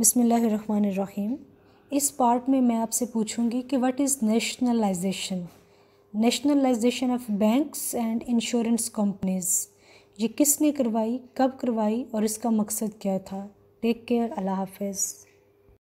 बिसमीम इस पार्ट में मैं आपसे पूछूंगी कि what is nationalization nationalization of banks and insurance companies ये किसने करवाई कब करवाई और इसका मकसद क्या था टेक केयर अल्लाह हाफिज़